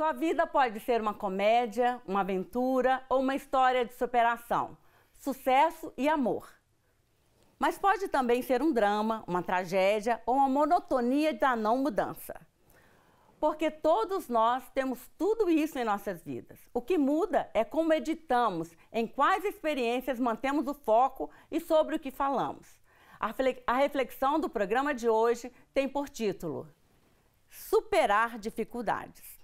Sua vida pode ser uma comédia, uma aventura ou uma história de superação, sucesso e amor. Mas pode também ser um drama, uma tragédia ou uma monotonia da não mudança. Porque todos nós temos tudo isso em nossas vidas. O que muda é como editamos, em quais experiências mantemos o foco e sobre o que falamos. A reflexão do programa de hoje tem por título Superar dificuldades.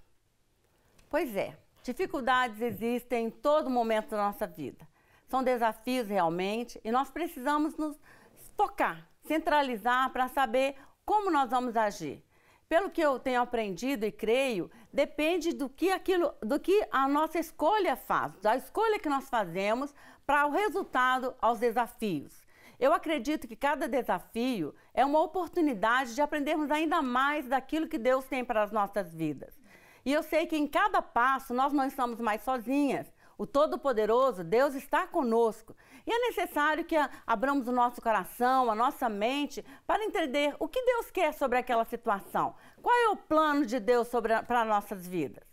Pois é, dificuldades existem em todo momento da nossa vida. São desafios realmente e nós precisamos nos focar, centralizar para saber como nós vamos agir. Pelo que eu tenho aprendido e creio, depende do que aquilo, do que a nossa escolha faz, da escolha que nós fazemos para o resultado aos desafios. Eu acredito que cada desafio é uma oportunidade de aprendermos ainda mais daquilo que Deus tem para as nossas vidas. E eu sei que em cada passo nós não estamos mais sozinhas. O Todo-Poderoso, Deus está conosco. E é necessário que abramos o nosso coração, a nossa mente, para entender o que Deus quer sobre aquela situação. Qual é o plano de Deus para nossas vidas?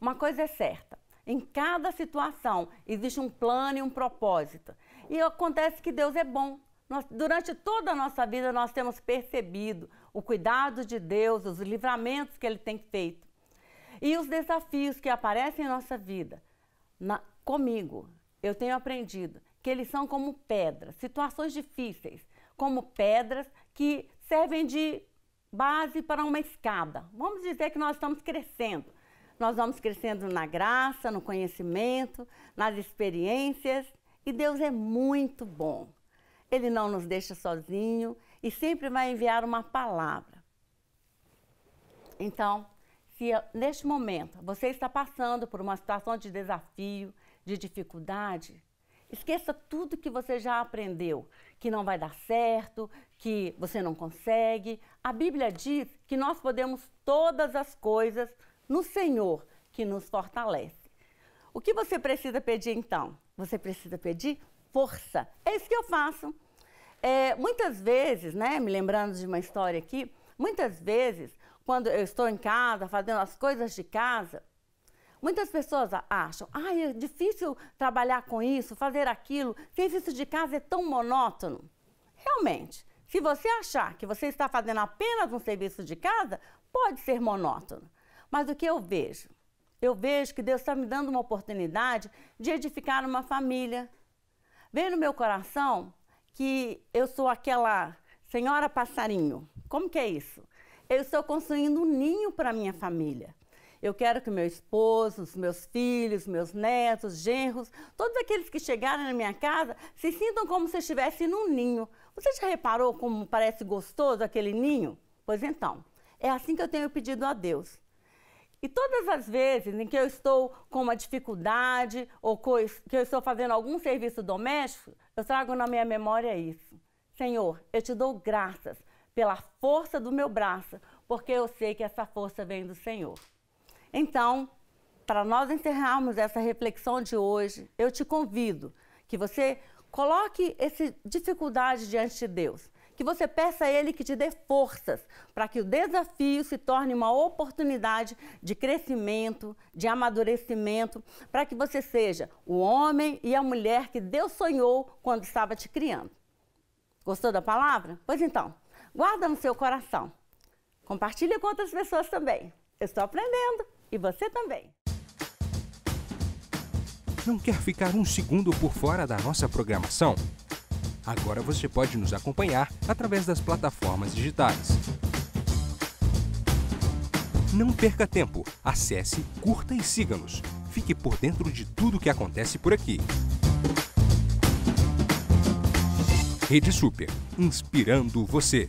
Uma coisa é certa: em cada situação existe um plano e um propósito. E acontece que Deus é bom. Nós, durante toda a nossa vida, nós temos percebido o cuidado de Deus, os livramentos que Ele tem feito. E os desafios que aparecem em nossa vida, na, comigo, eu tenho aprendido que eles são como pedras, situações difíceis, como pedras que servem de base para uma escada. Vamos dizer que nós estamos crescendo. Nós vamos crescendo na graça, no conhecimento, nas experiências. E Deus é muito bom. Ele não nos deixa sozinho e sempre vai enviar uma palavra. Então, se neste momento você está passando por uma situação de desafio, de dificuldade, esqueça tudo que você já aprendeu, que não vai dar certo, que você não consegue. A Bíblia diz que nós podemos todas as coisas no Senhor que nos fortalece. O que você precisa pedir então? Você precisa pedir força. É isso que eu faço. É, muitas vezes, né, me lembrando de uma história aqui, muitas vezes quando eu estou em casa, fazendo as coisas de casa, muitas pessoas acham, ah, é difícil trabalhar com isso, fazer aquilo, serviço de casa é tão monótono. Realmente, se você achar que você está fazendo apenas um serviço de casa, pode ser monótono. Mas o que eu vejo? Eu vejo que Deus está me dando uma oportunidade de edificar uma família. Vem no meu coração que eu sou aquela senhora passarinho. Como que é isso? eu estou construindo um ninho para minha família. Eu quero que meu esposo, os meus filhos, meus netos, genros, todos aqueles que chegarem na minha casa se sintam como se estivessem num ninho. Você já reparou como parece gostoso aquele ninho? Pois então, é assim que eu tenho pedido a Deus. E todas as vezes em que eu estou com uma dificuldade ou que eu estou fazendo algum serviço doméstico, eu trago na minha memória isso. Senhor, eu te dou graças pela força do meu braço, porque eu sei que essa força vem do Senhor. Então, para nós encerrarmos essa reflexão de hoje, eu te convido que você coloque essa dificuldade diante de Deus, que você peça a Ele que te dê forças para que o desafio se torne uma oportunidade de crescimento, de amadurecimento, para que você seja o homem e a mulher que Deus sonhou quando estava te criando. Gostou da palavra? Pois então, Guarda no seu coração. Compartilha com outras pessoas também. Eu estou aprendendo e você também. Não quer ficar um segundo por fora da nossa programação? Agora você pode nos acompanhar através das plataformas digitais. Não perca tempo, acesse, curta e siga-nos. Fique por dentro de tudo o que acontece por aqui. Rede Super, inspirando você.